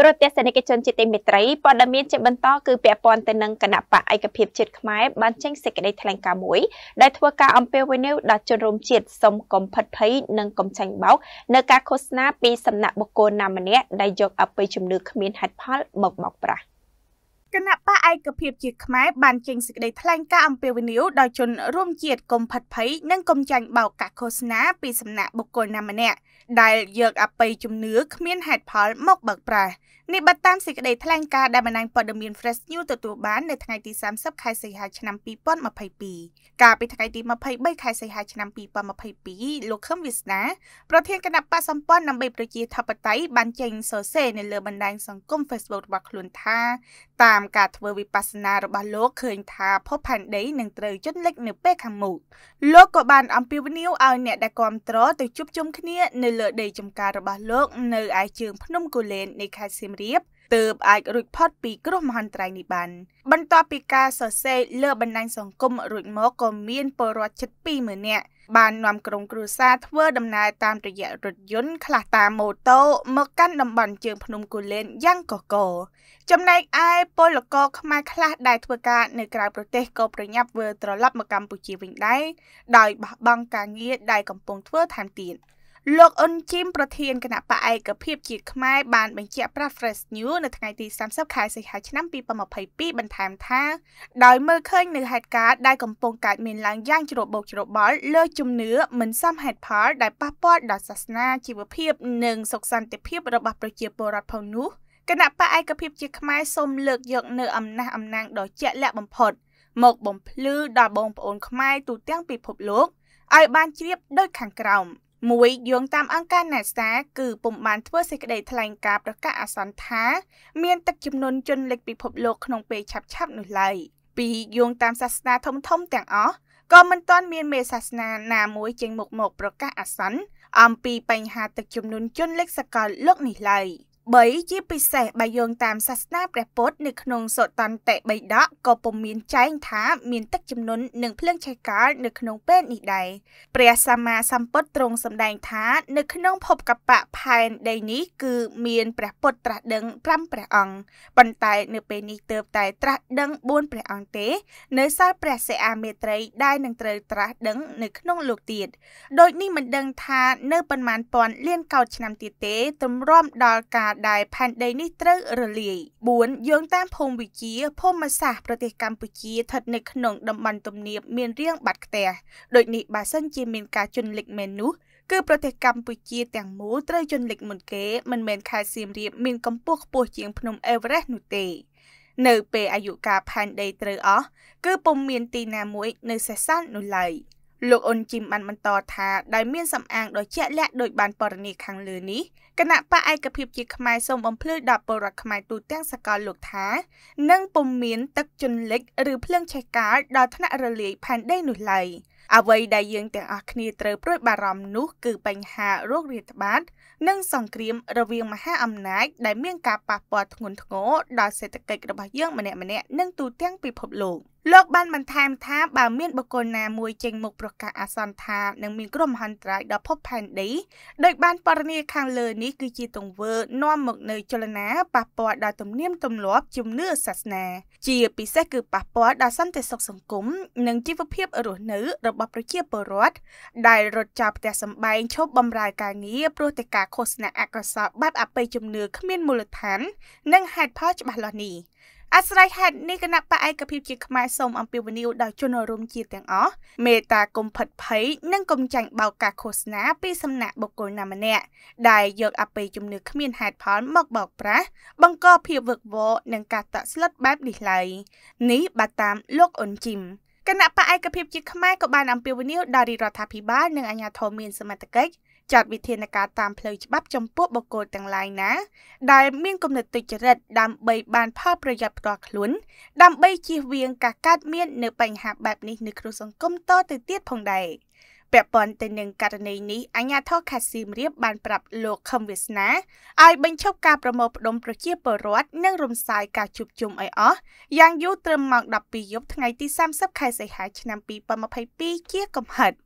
ទូរទស្សនិកជនជាទីមេត្រីព័ត៌មានជាបន្តគឺពាក់ព័ន្ធទៅនឹងគណៈបកឯកភាពជាតិខ្មែរបានចេញសេចក្តីថ្លែងការណ៍មួយដែលធ្វើការអំពាវនាវដល់ជនរួមជាតិសុំកុំផិតភ័យនិងកុំចាញ់បោកនៅការឃោសនាពីសំណាក់បុគ្គលណាម្នាក់ដែលយកអបិយជំនឿគ្មានហេតុផលមកបោកប្រាស់។គណៈបកឯកភាពជាតិខ្មែរបានចេញសេចក្តីថ្លែងការណ៍អំពាវនាវដល់ជនរួមជាតិកុំផិតភ័យនិងកុំចាញ់បោកកាសឃោសនាពីសំណាក់បុគ្គលណាម្នាក់ដែលយកអបិយជំនឿគ្មានហេតុផលមកបើកប្រាស់នេះបតាមសេចក្តីថ្លែងការណ៍ដែលបណ្ដាញព័ត៌មាន Fresh News ទទួលបាននៅថ្ងៃទី30ខែសីហាឆ្នាំ2022កាលពីថ្ងៃទី23ខែសីហាឆ្នាំ2022លោកខឹមវាសនាប្រធានគណៈបកសម្ព័ន្ធដើម្បីប្រជាធិបតេយ្យបានចេញសរសេរនៅលើបណ្ដាញសង្គម Facebook របស់ខ្លួនថាតាតាមការធ្វើវិបស្សនារបស់លោកឃើញថាភពផែនដីនឹងត្រូវជន់លិចនៅពេលខាងមុខលោកក៏បានអំពាវនាវឲ្យអ្នកដែលគ្រប់គ្រងទៅជួបជុំគ្នានៅលើដីចំការរបស់លោកនៅឯជើងភ្នំកូលែននៃខេត្តសៀមរាប។ទើបអាចរួចផុតពីគ្រោះមហន្តរាយនេះបាន បន្ទាប់ពីការសរសេរលើបណ្ដាញសង្គមរួចមកក៏មានពលរដ្ឋជិត20000នាក់បាននាំក្រុមគ្រួសារធ្វើដំណើរតាមរយៈរថយន្តខ្លះតាមម៉ូតូមកកាន់តំបន់ជើងភ្នំគូលែនយ៉ាងកកកចំណែកឯពលករខ្មែរខ្លះដែលធ្វើការនៅក្រៅប្រទេសក៏ប្រញាប់វិលត្រឡប់មកកម្ពុជាវិញដែរដោយបោះបង់ការងារដែលកំពុងធ្វើថែមទៀត។លោកអ៊ុនជីមប្រធានគណៈបកឯកភាពជាតិខ្មែរបានបញ្ជាក់ប្រាប់ Fresh News នៅថ្ងៃទី30ខែសីហាឆ្នាំ2022បន្ថែមថា ដោយមើលឃើញនៅហេតុការណ៍ដែលកំពុងកើតមានឡើងយ៉ាងច្របូកច្របល់លើជំនឿមិនសមហេតុផលដែលប៉ះពាល់ដល់សាសនាជីវភាពនិងសុខសន្តិភាព របស់ប្រជាពលរដ្ឋផងនោះគណៈបកឯកភាពជាខ្មែរសូមលើកយកនៅអំណះអំណាងដ៏ជាក់លាក់បំផុត មកបំភ្លឺដល់បងប្អូនខ្មែរទូទាំងពិភពលោកឲ្យ បានជ្រាបដោយខាងក្រោម។1យោងតាមអង្គការ NASA គឺពុំបានធ្វើសេចក្តីថ្លែងការណ៍ប្រកាសអាសន្នថាមានទឹកជំនន់ជន់លិចពិភពលោកក្នុងពេលឆាប់ៗនោះឡើយ2យោងតាមសាសនាធំៗទាំងអស់ក៏មិនទាន់មានមេសាសនាណាមួយចេញមុខមកប្រកាសអាសន្នអំពីបញ្ហាទឹកជំនន់ជន់លិចសកលលោកនេះឡើយ។3ជាពិសេសបើយោងតាមសាសនាព្រះពុទ្ធនៅក្នុងសុតន្តតិបិដកក៏ពុំមានចែងថាមានទឹកចំនួននិងភ្លើងឆេះកាលនៅក្នុងពេលនេះដែរព្រះសម្មាសម្ពុទ្ធទ្រង់សម្ដែងថា នៅក្នុងភពកបៈផែនដីនេះគឺមានព្រះពុទ្ធត្រាស់ដឹង5ព្រះអង្គប៉ុន្តែ នៅពេលនេះទើបតែត្រាស់ដឹង4ព្រះអង្គទេ នៅសល់ព្រះសិអាមេត្រីដែលនឹងត្រូវត្រាស់ដឹងនៅក្នុងលោកទៀត ដូចនេះមិនដឹងថានៅប៉ុន្មានពាន់លានកោតឆ្នាំទៀតទេទ្រាំដល់ការដែលផែនដីនេះត្រូវ រលាយ4យោងតាមភូមិវិជាភូមិសាស្ត្រប្រទេសកម្ពុជាស្ថិតនៅក្នុងតំបន់ទំនាបមានរាងបាត់ខ្ទះដូចនេះបើសិនជាមានការជន់លិចមែននោះគឺប្រទេសកម្ពុជាទាំងមូលត្រូវជន់លិចមុនគេមិនមែនខេត្តសៀមរាបមានកម្ពស់ខ្ពស់ជាងភ្នំអេវ៉ារ៉េសនោះទេ នៅ ពេលអាយុកាលផែនដីត្រូវអស់គឺពុំមានទីណាមួយ នៅសេសសល់នោះឡើយ។លោកអ៊ុនជីមបានបន្តថាដោយមានសម្អាងដ៏ជាក់លាក់ដោយបានបរិនិខាងលើនេះគណៈបកឯកភាពជាខ្មែរសូមបំភ្លឺដល់ពលរដ្ឋខ្មែរទូទាំងសកលលោកថានឹងពុំមាន ទឹកជន់លិចឬភ្លើងឆេះកាលដល់ថ្នាក់រលាយផែនដីនោះឡើយអ្វីដែលយើងទាំងអស់គ្នាត្រូវព្រួយបារម្ភនោះគឺបញ្ហារោគរាតត្បាត និងសង្គ្រាមរវាងមហាអំណាចដែលមានការប៉ះពាល់ធ្ងន់ធ្ងរដល់សេដ្ឋកិច្ចរបស់យើងម្នាក់ៗនិងទូទាំងពិភពលោក។លោកបានបន្ថែមថាបើមានបុគ្គលណាមួយចេញមុខប្រកាសអាសន្នថានឹងមានគ្រោះមហន្តរាយដល់ភពផែនដីដោយបានបរិនិខាងលើនេះគឺជាទង្វើនាំមកនៅចលនាប៉ះពាល់ដល់ទំនៀមទម្លាប់ជំនឿសាសនា ជាពិសេសគឺប៉ះពាល់ដល់សន្តិសុខសង្គមនិងជីវភាពរស់នៅរបស់ប្រជាពលរដ្ឋដែលរត់ចោលផ្ទះសម្បែងឈប់បម្រើការងារព្រោះតែការឃោសនាអកុសលបែបអបិយជំនឿគ្មានមូលដ្ឋាននិងហេតុផលច្បាស់លាស់នេះអាស្រ័យហេតុនេះគណៈបកឯកភាពជាខ្មែរសូមអំពាវនាវដល់ជនរួមជាតិទាំងអស់មេត្តាកុំផិតភ័យនិងកុំចាញ់បោកការឃោសនាពីសំណាក់បុគ្គលណាម្នាក់ដែលយកអបិយជំនឿគ្មានហេតុផលមកបោកប្រាស់បង្កភាពវឹកវរនិងការតក់ស្លុតបែបនេះឡើយនេះបើតាមលោកអ៊ុនជីមគណៈបកឯកភាពជាខ្មែរក៏បានអំពាវនាវដល់រដ្ឋាភិបាលនិងអាជ្ញាធរមានសមត្ថកិច្ចចាត់វិធានការតាមផ្លូវច្បាប់ចំពោះបុគ្គលទាំងឡាយណា ដែលមានគំនិតទុច្ចរិតដើម្បីបានផលប្រយោជន៍ផ្ទាល់ខ្លួនដើម្បីជៀសវាងការកើតមាន នៅបញ្ហាបែបនេះនៅក្នុងសង្គមតទៅទៀតផងដែរពាក់ព័ន្ធទៅនឹងករណីនេះអាជ្ញាធរខេត្តសៀមរាបបានប្រាប់លោកខឹមវាសនាឲ្យបញ្ឈប់ការប្រមូលផ្ដុំប្រជាពលរដ្ឋនិងរំសាយការជួបជុំឲ្យអស់យ៉ាងយូរត្រឹមម៉ោង12យប់ថ្ងៃទី30ខែសីហាឆ្នាំ2022ជាកំហិត។